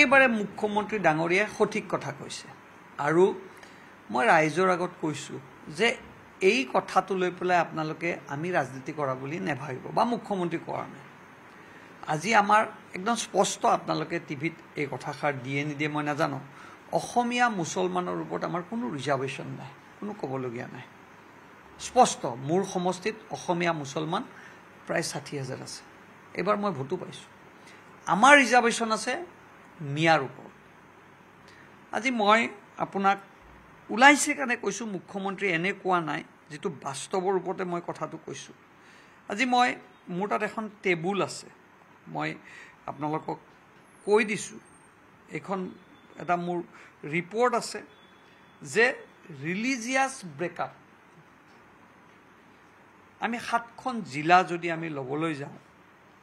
একেবাৰে মুখ্যমন্ত্ৰী ডাঙৰীয়াই সঠিক কথা কৈছে আৰু মই ৰাইজৰ আগত কৈছোঁ যে এই কথাটো লৈ পেলাই আপোনালোকে আমি ৰাজনীতি কৰা বুলি নেভাবিব বা মুখ্যমন্ত্ৰী কৰা নাই আজি আমাৰ একদম স্পষ্ট আপোনালোকে টিভিত এই কথাষাৰ দিয়ে নিদিয়ে মই নাজানো অসমীয়া মুছলমানৰ ওপৰত আমাৰ কোনো ৰিজাৰ্ভেশ্যন নাই কোনো ক'বলগীয়া নাই স্পষ্ট মোৰ সমষ্টিত অসমীয়া মুছলমান প্ৰায় ষাঠি হাজাৰ আছে এইবাৰ মই ভোটো পাইছোঁ আমাৰ ৰিজাৰ্ভেশ্যন আছে নিয়াৰ ওপৰত আজি মই আপোনাক ওলাইছে কাৰণে কৈছোঁ মুখ্যমন্ত্ৰী এনেকুৱা নাই যিটো বাস্তৱৰ ওপৰতে মই কথাটো কৈছোঁ আজি মই মোৰ তাত এখন টেবুল আছে মই আপোনালোকক কৈ দিছোঁ এইখন এটা মোৰ ৰিপৰ্ট আছে যে ৰিলিজিয়াছ ব্ৰেকআপ আমি সাতখন জিলা যদি আমি ল'বলৈ যাওঁ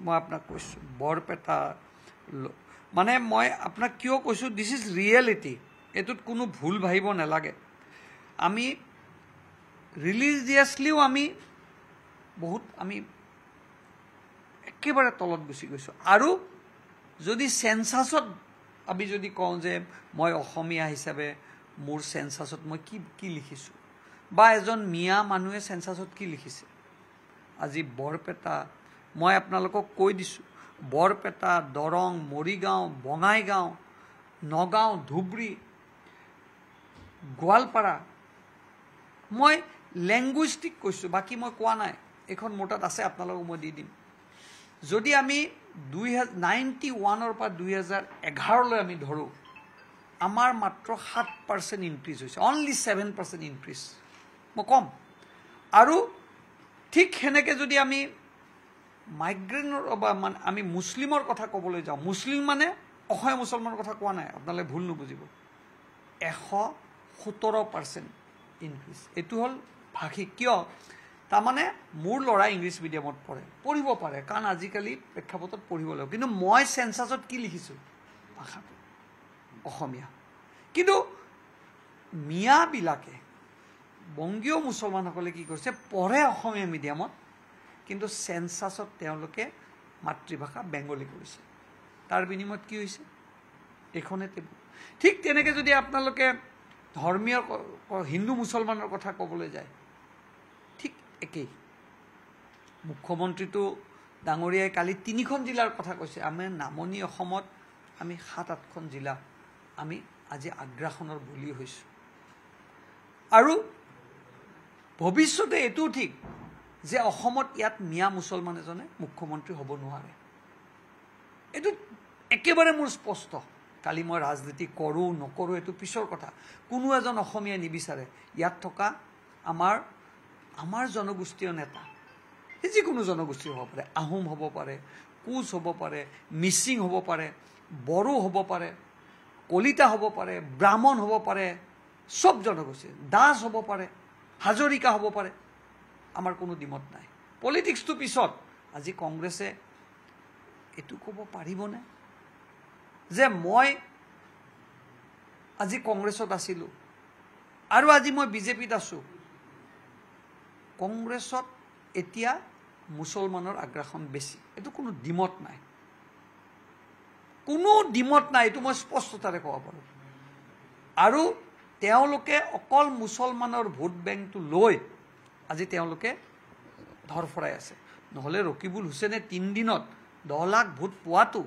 মই আপোনাক কৈছোঁ বৰপেটা মানে মই আপোনাক কিয় কৈছোঁ দিছ ইজ ৰিয়েলিটি এইটোত কোনো ভুল ভাবিব নালাগে আমি ৰিলিজিয়াছলিও আমি বহুত আমি একেবাৰে তলত গুচি গৈছোঁ আৰু যদি চেঞ্চাছত আমি যদি কওঁ যে মই অসমীয়া হিচাপে মোৰ চেঞ্চাছত মই কি কি লিখিছোঁ বা এজন মিয়া মানুহে চেঞ্চাছত কি লিখিছে আজি বৰপেটা মই আপোনালোকক কৈ দিছোঁ বৰপেটা দৰং মৰিগাঁও বঙাইগাঁও নগাঁও ধুবুৰী গোৱালপাৰা মই লেংগুৱেজটিক কৈছোঁ বাকী মই কোৱা নাই এইখন মোৰ তাত আছে আপোনালোকক মই দি দিম যদি আমি দুই হাজাৰ নাইণ্টি ওৱানৰ পৰা দুই হাজাৰ এঘাৰলৈ আমি ধৰোঁ আমাৰ মাত্ৰ সাত পাৰ্চেণ্ট ইনক্ৰিজ হৈছে অনলি ছেভেন পাৰ্চেণ্ট ইনক্ৰিজ মই ক'ম আৰু ঠিক সেনেকৈ যদি আমি মাইগ্ৰেনৰ বা মানে আমি মুছলিমৰ কথা ক'বলৈ যাওঁ মুছলিম মানে অসমীয়া মুছলমানৰ কথা কোৱা নাই আপোনালোকে ভুল নুবুজিব এশ সোতৰ পাৰ্চেণ্ট ইনক্ৰিজ এইটো হ'ল ভাষিক কিয় তাৰমানে মোৰ ল'ৰাই ইংলিছ মিডিয়ামত পঢ়ে পঢ়িব পাৰে কাৰণ আজিকালি প্ৰেক্ষাপটত পঢ়িব লাগিব কিন্তু মই চেঞ্চাছত কি লিখিছোঁ ভাষাটো অসমীয়া কিন্তু মিয়াবিলাকে বংগীয় মুছলমানসকলে কি কৰিছে পঢ়ে অসমীয়া মিডিয়ামত কিন্তু চেঞ্চাছত তেওঁলোকে মাতৃভাষা বেংগলী কৰিছে তাৰ বিনিময়ত কি হৈছে এইখনে টেবুল ঠিক তেনেকৈ যদি আপোনালোকে ধৰ্মীয় হিন্দু মুছলমানৰ কথা ক'বলৈ যায় ঠিক একেই মুখ্যমন্ত্ৰীটো ডাঙৰীয়াই কালি তিনিখন জিলাৰ কথা কৈছে আমি নামনি অসমত আমি সাত আঠখন জিলা আমি আজি আগ্ৰাসনৰ বলি হৈছোঁ আৰু ভৱিষ্যতে এইটোও ঠিক যে অসমত ইয়াত মিয়া মুছলমান এজনে মুখ্যমন্ত্ৰী হ'ব নোৱাৰে এইটো একেবাৰে মোৰ স্পষ্ট কালি মই ৰাজনীতি কৰোঁ নকৰোঁ এইটো পিছৰ কথা কোনো এজন অসমীয়াই নিবিচাৰে ইয়াত থকা আমাৰ আমাৰ জনগোষ্ঠীয় নেতা সেই যিকোনো জনগোষ্ঠী হ'ব পাৰে আহোম হ'ব পাৰে কোচ হ'ব পাৰে মিচিং হ'ব পাৰে বড়ো হ'ব পাৰে কলিতা হ'ব পাৰে ব্ৰাহ্মণ হ'ব পাৰে চব জনগোষ্ঠী দাস হ'ব পাৰে হাজৰিকা হ'ব পাৰে আমাৰ কোনো দিমত নাই পলিটিক্সটো পিছত আজি কংগ্ৰেছে এইটো ক'ব পাৰিবনে যে মই আজি কংগ্ৰেছত আছিলোঁ আৰু আজি মই বিজেপিত আছোঁ কংগ্ৰেছত এতিয়া মুছলমানৰ আগ্ৰাসন বেছি এইটো কোনো ডিমত নাই কোনো ডিমত নাই এইটো মই স্পষ্টতাৰে ক'ব পাৰোঁ আৰু তেওঁলোকে অকল মুছলমানৰ ভোট বেংকটো লৈ আজি তেওঁলোকে ধৰফৰাই আছে নহ'লে ৰকিবুল হুছেইনে তিনিদিনত দহ লাখ ভোট পোৱাটো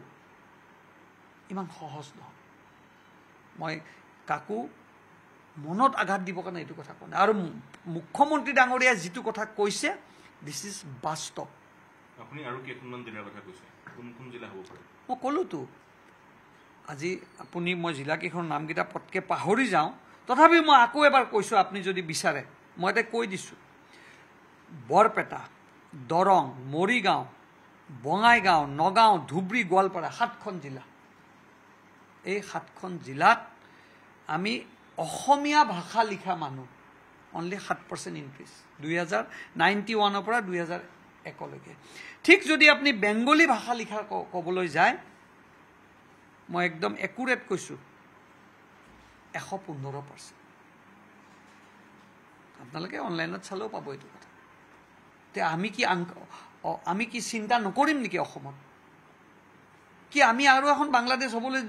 ইমান সহজ নহয় মই কাকো মনত আঘাত দিবৰ কাৰণে এইটো কথা কোৱা নাই আৰু মুখ্যমন্ত্ৰী ডাঙৰীয়াই যিটো কথা কৈছে দিছ ইজ বাস্তৱ মই ক'লোতো আজি আপুনি মই জিলাকেইখনৰ নামকেইটা পটকৈ পাহৰি যাওঁ তথাপিও মই আকৌ এবাৰ কৈছোঁ আপুনি যদি বিচাৰে মই এতিয়া কৈ দিছোঁ বৰপেটা দৰং মৰিগাঁও বঙাইগাঁও নগাঁও ধুবুৰী গোৱালপাৰা সাতখন জিলা এই সাতখন জিলাত আমি অসমীয়া ভাষা লিখা মানুহ অনলি সাত পাৰ্চেণ্ট ইনক্ৰিজ দুহেজাৰ নাইণ্টি ওৱানৰ পৰা দুই হাজাৰ একলৈকে ঠিক যদি আপুনি বেংগলী ভাষা লিখা ক'বলৈ যায় মই একদম একুৰেট কৈছোঁ এশ পোন্ধৰ পাৰ্চেণ্ট আপোনালোকে অনলাইনত চালেও পাব এইটো তে আমি কি আমি কি চিন্তা নকৰিম নেকি অসমত কি আমি আৰু এখন বাংলাদেশ হ'বলৈ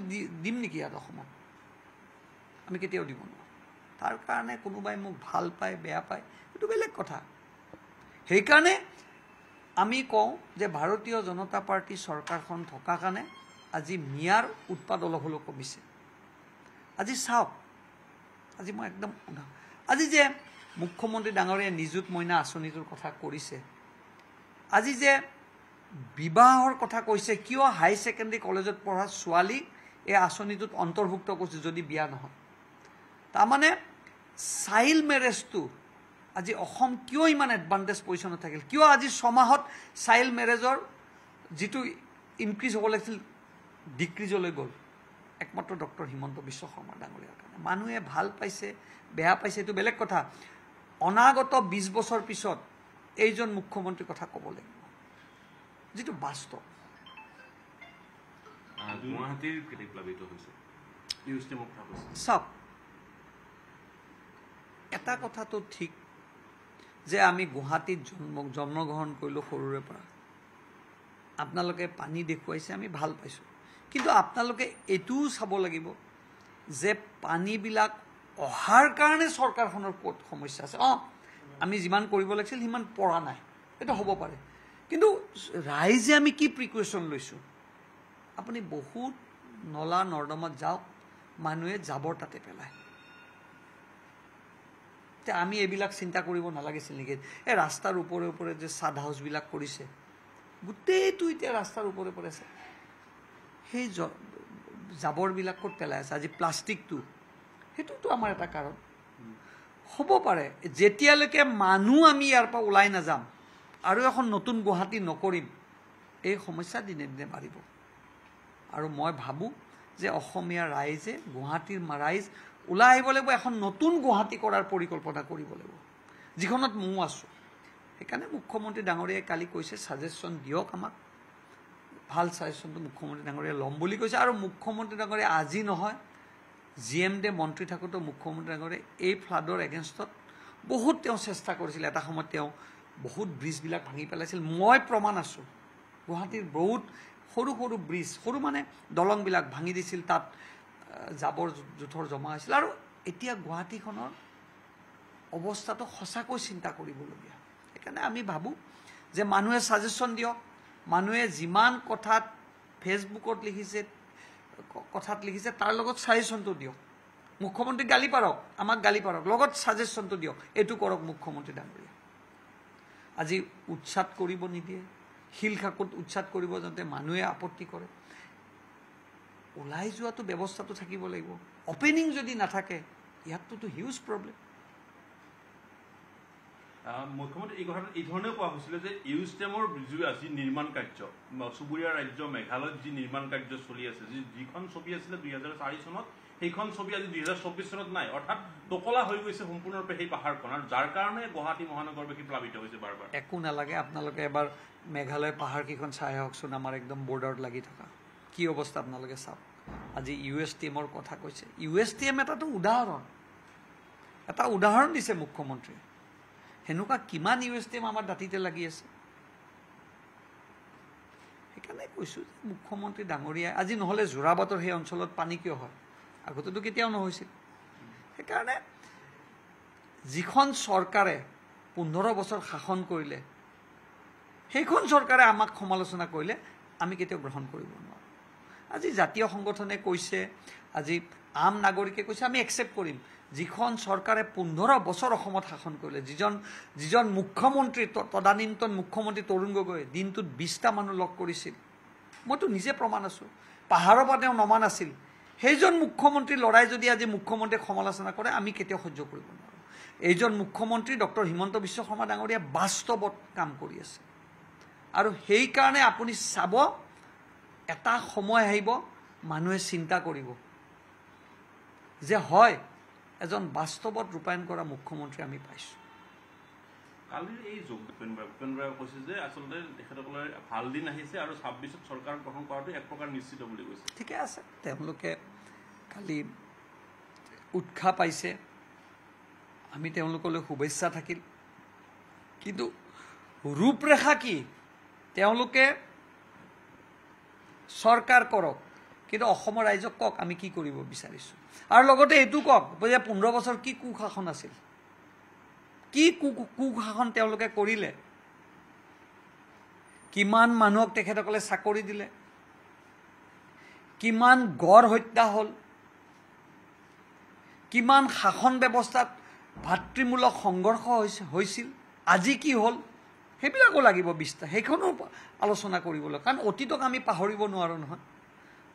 দিম নেকি ইয়াত অসমত আমি কেতিয়াও দিব নোৱাৰোঁ তাৰ কাৰণে কোনোবাই মোক ভাল পায় বেয়া পায় সেইটো বেলেগ কথা সেইকাৰণে আমি কওঁ যে ভাৰতীয় জনতা পাৰ্টী চৰকাৰখন থকা কাৰণে আজি মিয়াৰ উৎপাদ অলপ হ'লেও কমিছে আজি চাওক আজি মই একদম আজি যে মুখ্যমন্ত্ৰী ডাঙৰীয়া নিযুত মইনা আঁচনিটোৰ কথা কৰিছে আজি যে বিবাহৰ কথা কৈছে কিয় হাই ছেকেণ্ডেৰী কলেজত পঢ়া ছোৱালীক এই আঁচনিটোত অন্তৰ্ভুক্ত কৰিছে যদি বিয়া নহয় তাৰমানে চাইল্ড মেৰেজটো আজি অসম কিয় ইমান এডভান্টেজ পজিশ্যনত থাকিল কিয় আজি ছমাহত চাইল্ড মেৰেজৰ যিটো ইনক্ৰিজ হ'ব লাগিছিল ডিক্ৰিজলৈ গ'ল একমাত্ৰ ডক্টৰ হিমন্ত বিশ্ব শৰ্মা ডাঙৰীয়াৰ কাৰণে মানুহে ভাল পাইছে বেয়া পাইছে এইটো বেলেগ কথা অনাগত বিছ বছৰ পিছত এইজন মুখ্যমন্ত্ৰীৰ কথা ক'ব লাগিব যিটো বাস্তৱ চাওক এটা কথাটো ঠিক যে আমি গুৱাহাটীত জন্ম জন্মগ্ৰহণ কৰিলোঁ সৰুৰে পৰা আপোনালোকে পানী দেখুৱাইছে আমি ভাল পাইছোঁ কিন্তু আপোনালোকে এইটোও চাব লাগিব যে পানীবিলাক অহাৰ কাৰণে চৰকাৰখনৰ ক'ত সমস্যা আছে অঁ আমি যিমান কৰিব লাগিছিল সিমান পৰা নাই এইটো হ'ব পাৰে কিন্তু ৰাইজে আমি কি প্ৰিকশ্যন লৈছোঁ আপুনি বহুত নলা নৰ্দমাত যাওক মানুহে জাবৰ তাতে পেলায় এতিয়া আমি এইবিলাক চিন্তা কৰিব নালাগিছিল নেকি এই ৰাস্তাৰ ওপৰে ওপৰে যে চাদ হাউচবিলাক কৰিছে গোটেইটো এতিয়া ৰাস্তাৰ ওপৰে ওপৰে আছে সেই জাবৰবিলাক ক'ত পেলাই আছে আজি প্লাষ্টিকটো সেইটোতো আমাৰ এটা কাৰণ হ'ব পাৰে যেতিয়ালৈকে মানুহ আমি ইয়াৰ পৰা ওলাই নাযাম আৰু এখন নতুন গুৱাহাটী নকৰিম এই সমস্যা দিনে দিনে বাঢ়িব আৰু মই ভাবোঁ যে অসমীয়া ৰাইজে গুৱাহাটীৰ ৰাইজ ওলাই আহিব লাগিব এখন নতুন গুৱাহাটী কৰাৰ পৰিকল্পনা কৰিব লাগিব যিখনত ময়ো আছোঁ সেইকাৰণে মুখ্যমন্ত্ৰী ডাঙৰীয়াই কালি কৈছে ছাজেশ্যন দিয়ক আমাক ভাল চাজেশ্যনটো মুখ্যমন্ত্ৰী ডাঙৰীয়াই ল'ম বুলি কৈছে আৰু মুখ্যমন্ত্ৰী ডাঙৰীয়া আজি নহয় জি এম ডে মন্ত্ৰী থাকোঁতে মুখ্যমন্ত্ৰী ডাঙৰীয়াই এই ফ্লাডৰ এগেইনষ্টত বহুত তেওঁ চেষ্টা কৰিছিল এটা সময়ত তেওঁ বহুত ব্ৰিজবিলাক ভাঙি পেলাইছিল মই প্ৰমাণ আছোঁ গুৱাহাটীৰ বহুত সৰু সৰু ব্ৰিজ সৰু মানে দলংবিলাক ভাঙি দিছিল তাত জাবৰ জোঁথৰ জমা হৈছিল আৰু এতিয়া গুৱাহাটীখনৰ অৱস্থাটো সঁচাকৈ চিন্তা কৰিবলগীয়া সেইকাৰণে আমি ভাবোঁ যে মানুহে চাজেশ্যন দিয়ক মানুহে যিমান কথাত ফেচবুকত লিখিছে কথাত লিখিছে তাৰ লগত চাজেশ্যনটো দিয়ক মুখ্যমন্ত্ৰীক গালি পাৰক আমাক গালি পাৰক লগত চাজেশ্যনটো দিয়ক এইটো কৰক মুখ্যমন্ত্ৰী ডাঙৰীয়া আজি উৎসাত কৰিব নিদিয়ে শিল শিলশাকত উৎসাত কৰিব যাওঁতে মানুহে আপত্তি কৰে ওলাই যোৱাটো ব্যৱস্থাটো থাকিব লাগিব অপেনিং যদি নাথাকে ইয়াততোতো হিউজ প্ৰব্লেম মুখ্যমন্ত্ৰী এই কথাটো এই ধৰণেও কোৱা হৈছিলে যে ইউ ইউষ্টেমৰ যি আজি নিৰ্মাণ কাৰ্য চুবুৰীয়া ৰাজ্য মেঘালয়ত যি নিৰ্মাণ কাৰ্য চলি আছে যি যিখন ছবি আছিলে দুই হাজাৰ চাৰি চনত সেইখন ছবি আজি দুহেজাৰ চৌব্বিছ চনত নাই অৰ্থাৎ টকলা হৈ গৈছে সম্পূৰ্ণৰূপে সেই পাহাৰখন আৰু যাৰ কাৰণে গুৱাহাটী মহানগৰবাসী প্লাৱিত হৈছে বাৰ বাৰ একো নালাগে আপোনালোকে এবাৰ মেঘালয় পাহাৰ কেইখন চাই আহকচোন আমাৰ একদম বৰ্ডাৰত লাগি থকা কি অৱস্থা আপোনালোকে চাওক আজি ইউ এছ টি এমৰ কথা কৈছে ইউ এছ টি এম এটাতো উদাহৰণ এটা উদাহৰণ দিছে মুখ্যমন্ত্ৰীয়ে সেনেকুৱা কিমান ইউ এছ ইউএছটিএম আমাৰ দাঁতিতে লাগি আছে সেইকাৰণে কৈছোঁ যে মুখ্যমন্ত্ৰী ডাঙৰীয়াই আজি নহ'লে যোৰাবাটৰ সেই অঞ্চলত পানী কিয় হয় আগতেতো কেতিয়াও নহৈছিল সেইকাৰণে যিখন চৰকাৰে পোন্ধৰ বছৰ শাসন কৰিলে সেইখন চৰকাৰে আমাক সমালোচনা কৰিলে আমি কেতিয়াও গ্ৰহণ কৰিব নোৱাৰোঁ আজি জাতীয় সংগঠনে কৈছে আজি আম নাগৰিকে কৈছে আমি একচেপ্ট কৰিম যিখন চৰকাৰে পোন্ধৰ বছৰ অসমত শাসন কৰিলে যিজন যিজন মুখ্যমন্ত্ৰী তদানীন্তন মুখ্যমন্ত্ৰী তৰুণ গগৈয়ে দিনটোত বিছটা মানুহ লগ কৰিছিল মইতো নিজে প্ৰমাণ আছোঁ পাহাৰৰ পৰা তেওঁ নমা নাছিল সেইজন মুখ্যমন্ত্ৰীৰ ল'ৰাই যদি আজি মুখ্যমন্ত্ৰীক সমালোচনা কৰে আমি কেতিয়াও সহ্য কৰিব নোৱাৰোঁ এইজন মুখ্যমন্ত্ৰী ডক্টৰ হিমন্ত বিশ্ব শৰ্মা ডাঙৰীয়া বাস্তৱত কাম কৰি আছে আৰু সেইকাৰণে আপুনি চাব এটা সময় আহিব মানুহে চিন্তা কৰিব যে হয় এজন বাস্তৱত ৰূপায়ণ কৰা মুখ্যমন্ত্ৰী আমি পাইছোঁ ঠিকে আছে তেওঁলোকে কালি উৎসাহ পাইছে আমি তেওঁলোকলৈ শুভেচ্ছা থাকিল কিন্তু ৰূপৰেখা কি তেওঁলোকে চৰকাৰ কৰক কিন্তু অসমৰ ৰাইজক কওক আমি কি কৰিব বিচাৰিছোঁ আৰু লগতে এইটো কওক যে পোন্ধৰ বছৰ কি কুশাসন আছিল কি কু কুশাসন তেওঁলোকে কৰিলে কিমান মানুহক তেখেতসকলে চাকৰি দিলে কিমান গড় হত্যা হ'ল কিমান শাসন ব্যৱস্থাত ভাতৃমূলক সংঘৰ্ষ হৈছিল আজি কি হ'ল সেইবিলাকো লাগিব বিস্তাৰ সেইখনো আলোচনা কৰিবলৈ কাৰণ অতীতক আমি পাহৰিব নোৱাৰোঁ নহয়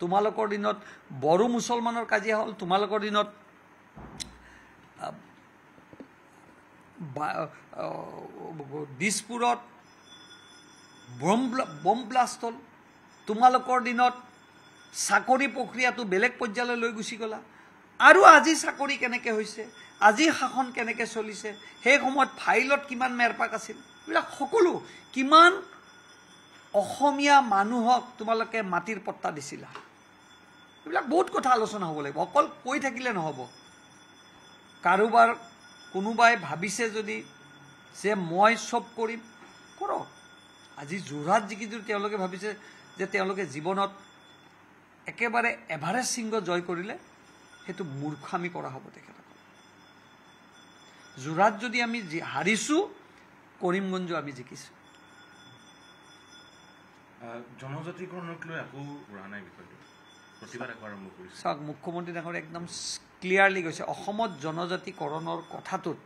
তোমালোকৰ দিনত বড়ো মুছলমানৰ কাজিয়া হ'ল তোমালোকৰ দিনত দিছপুৰত বম বম ব্লাষ্ট হ'ল তোমালোকৰ দিনত চাকৰি প্ৰক্ৰিয়াটো বেলেগ পৰ্যায়লৈ লৈ গুচি গ'লা আৰু আজি চাকৰি কেনেকৈ হৈছে আজি শাসন কেনেকৈ চলিছে সেই সময়ত ফাইলত কিমান মেৰপাক আছিল এইবিলাক সকলো কিমান অসমীয়া মানুহক তোমালোকে মাটিৰ পত্তা দিছিলা এইবিলাক বহুত কথা আলোচনা হ'ব লাগিব অকল কৈ থাকিলে নহ'ব কাৰোবাৰ কোনোবাই ভাবিছে যদি যে মই চব কৰিম কৰক আজি যোৰহাট যিকিটো তেওঁলোকে ভাবিছে যে তেওঁলোকে জীৱনত একেবাৰে এভাৰেষ্ট সিংহ জয় কৰিলে সেইটো মূৰ্খামি কৰা হ'ব তেখেতক যোৰহাট যদি আমি হাৰিছোঁ কৰিমগঞ্জ আমি জিকিছোঁ চাওক মুখ্যমন্ত্ৰী ডাঙৰে একদম ক্লিয়াৰলি কৈছে অসমত জনজাতিকৰণৰ কথাটোত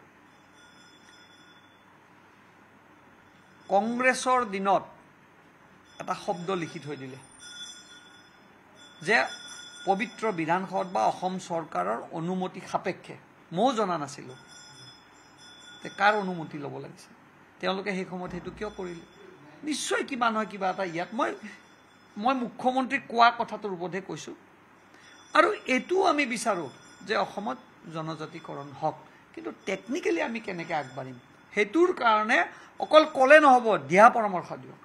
কংগ্ৰেছৰ দিনত এটা শব্দ লিখি থৈ দিলে যে পবিত্ৰ বিধানসভাত বা অসম চৰকাৰৰ অনুমতি সাপেক্ষে ময়ো জনা নাছিলো কাৰ অনুমতি ল'ব লাগিছিল তেওঁলোকে সেই সময়ত সেইটো কিয় কৰিলে নিশ্চয় কিবা নহয় কিবা এটা ইয়াত মই মই মুখ্যমন্ত্ৰীক কোৱা কথাটোৰ ওপৰতহে কৈছোঁ আৰু এইটোও আমি বিচাৰোঁ যে অসমত জনজাতিকৰণ হওক কিন্তু টেকনিকেলি আমি কেনেকৈ আগবাঢ়িম সেইটোৰ কাৰণে অকল ক'লে নহ'ব দিহা পৰামৰ্শ দিয়ক